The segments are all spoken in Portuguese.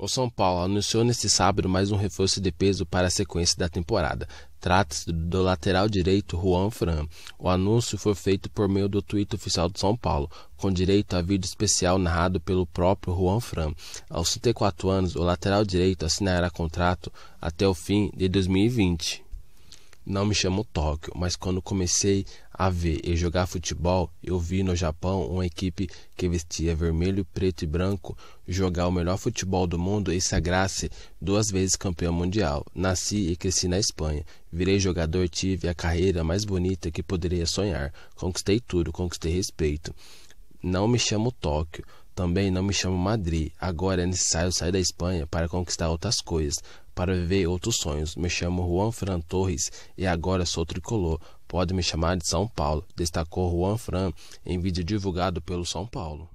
O São Paulo anunciou neste sábado mais um reforço de peso para a sequência da temporada. Trata-se do lateral direito Juan Fran. O anúncio foi feito por meio do Twitter oficial do São Paulo, com direito a vídeo especial narrado pelo próprio Juan Fran. Aos 34 anos, o lateral direito assinará contrato até o fim de 2020. Não me chamo Tóquio, mas quando comecei a ver e jogar futebol, eu vi no Japão uma equipe que vestia vermelho, preto e branco jogar o melhor futebol do mundo e sagrar-se duas vezes campeão mundial. Nasci e cresci na Espanha. Virei jogador, e tive a carreira mais bonita que poderia sonhar. Conquistei tudo, conquistei respeito. Não me chamo Tóquio. Também não me chamo Madrid. Agora é necessário sair da Espanha para conquistar outras coisas, para viver outros sonhos. Me chamo Juan Fran Torres e agora sou tricolor. Pode me chamar de São Paulo, destacou Juan Fran em vídeo divulgado pelo São Paulo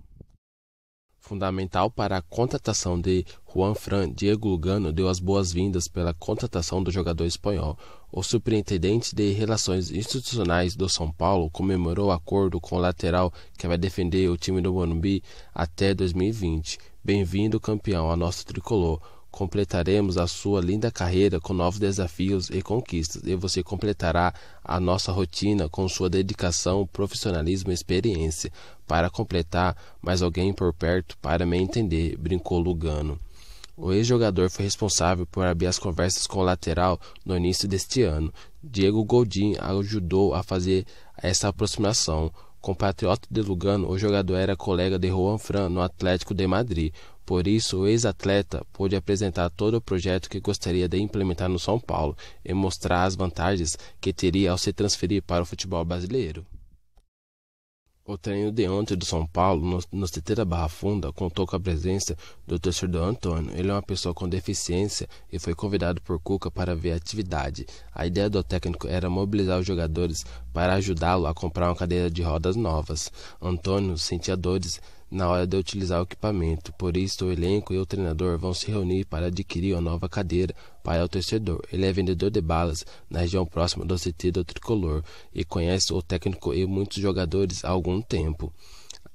fundamental para a contratação de Juan Fran, Diego Lugano deu as boas-vindas pela contratação do jogador espanhol. O superintendente de Relações Institucionais do São Paulo comemorou o acordo com o lateral que vai defender o time do Morumbi até 2020. Bem-vindo, campeão, a nosso tricolor completaremos a sua linda carreira com novos desafios e conquistas, e você completará a nossa rotina com sua dedicação, profissionalismo e experiência. Para completar, mais alguém por perto para me entender, brincou Lugano. O ex-jogador foi responsável por abrir as conversas com o lateral no início deste ano. Diego Goldin ajudou a fazer essa aproximação. Compatriota de Lugano, o jogador era colega de Juan Fran no Atlético de Madrid. Por isso, o ex-atleta pôde apresentar todo o projeto que gostaria de implementar no São Paulo e mostrar as vantagens que teria ao se transferir para o futebol brasileiro. O treino de ontem do São Paulo, no, CT da Barra Funda, contou com a presença do torcedor Antônio. Ele é uma pessoa com deficiência e foi convidado por Cuca para ver a atividade. A ideia do técnico era mobilizar os jogadores para ajudá-lo a comprar uma cadeira de rodas novas. Antônio sentia dores na hora de utilizar o equipamento. Por isso, o elenco e o treinador vão se reunir para adquirir uma nova cadeira para o torcedor. Ele é vendedor de balas na região próxima do CT do Tricolor e conhece o técnico e muitos jogadores há algum tempo.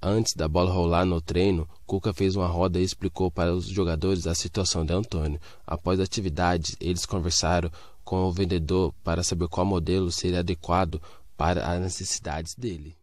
Antes da bola rolar no treino, Cuca fez uma roda e explicou para os jogadores a situação de Antônio. Após a atividade, eles conversaram com o vendedor para saber qual modelo seria adequado para as necessidades dele.